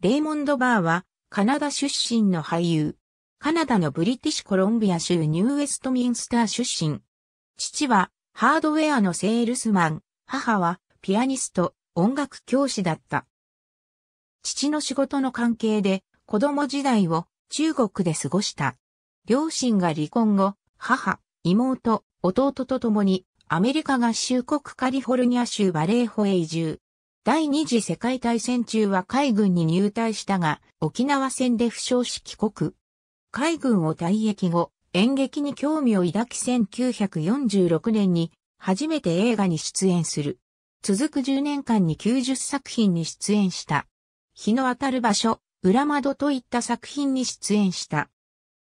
レイモンド・バーは、カナダ出身の俳優。カナダのブリティッシュコロンビア州ニューウェストミンスター出身。父は、ハードウェアのセールスマン、母は、ピアニスト、音楽教師だった。父の仕事の関係で、子供時代を中国で過ごした。両親が離婚後、母、妹、弟と共に、アメリカ合衆国カリフォルニア州バレーホへ移住。第二次世界大戦中は海軍に入隊したが、沖縄戦で負傷し帰国。海軍を退役後、演劇に興味を抱き1946年に初めて映画に出演する。続く10年間に90作品に出演した。日の当たる場所、裏窓といった作品に出演した。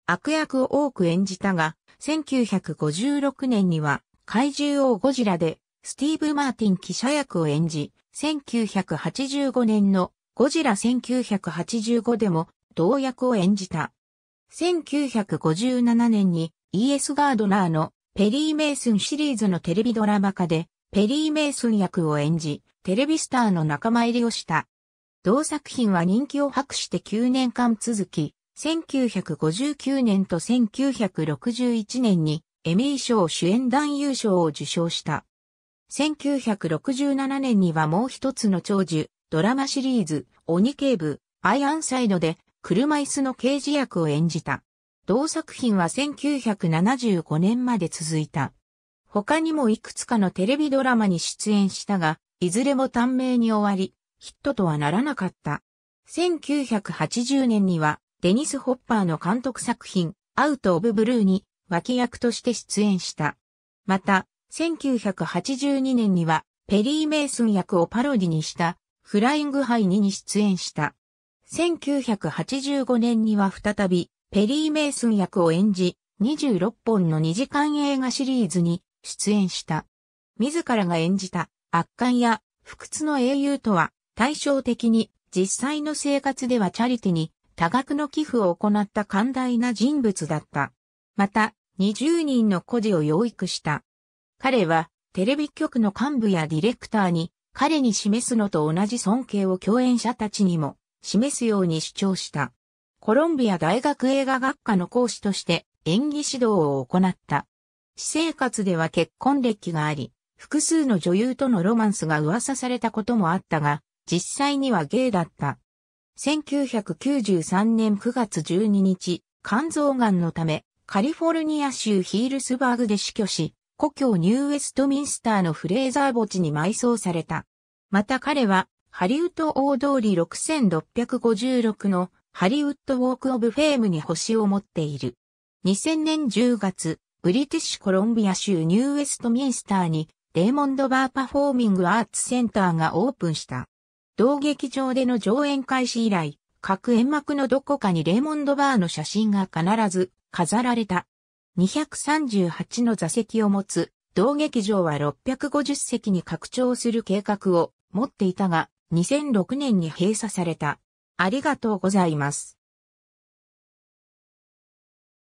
悪役を多く演じたが、1956年には怪獣王ゴジラでスティーブ・マーティン記者役を演じ、1985年のゴジラ1985でも同役を演じた。1957年に E.S. ガードナーのペリー・メイスンシリーズのテレビドラマ化でペリー・メイスン役を演じ、テレビスターの仲間入りをした。同作品は人気を博して9年間続き、1959年と1961年にエミー賞主演男優賞を受賞した。1967年にはもう一つの長寿、ドラマシリーズ、鬼警部、アイアンサイドで、車椅子の刑事役を演じた。同作品は1975年まで続いた。他にもいくつかのテレビドラマに出演したが、いずれも短命に終わり、ヒットとはならなかった。1980年には、デニス・ホッパーの監督作品、アウト・オブ・ブルーに脇役として出演した。また、1982年にはペリー・メイスン役をパロディにしたフライングハイ2に出演した。1985年には再びペリー・メイスン役を演じ、26本の2時間映画シリーズに出演した。自らが演じた圧巻や不屈の英雄とは対照的に実際の生活ではチャリティに多額の寄付を行った寛大な人物だった。また、20人の孤児を養育した。彼はテレビ局の幹部やディレクターに彼に示すのと同じ尊敬を共演者たちにも示すように主張した。コロンビア大学映画学科の講師として演技指導を行った。私生活では結婚歴があり、複数の女優とのロマンスが噂されたこともあったが、実際にはゲイだった。1993年9月12日、肝臓癌のため、カリフォルニア州ヒールスバーグで死去し、故郷ニューウェストミンスターのフレーザー墓地に埋葬された。また彼は、ハリウッド大通り6656のハリウッドウォークオブフェームに星を持っている。2000年10月、ブリティッシュコロンビア州ニューウェストミンスターに、レーモンドバーパフォーミングアーツセンターがオープンした。同劇場での上演開始以来、各演幕のどこかにレーモンドバーの写真が必ず飾られた。238の座席を持つ、同劇場は650席に拡張する計画を持っていたが、2006年に閉鎖された。ありがとうございます。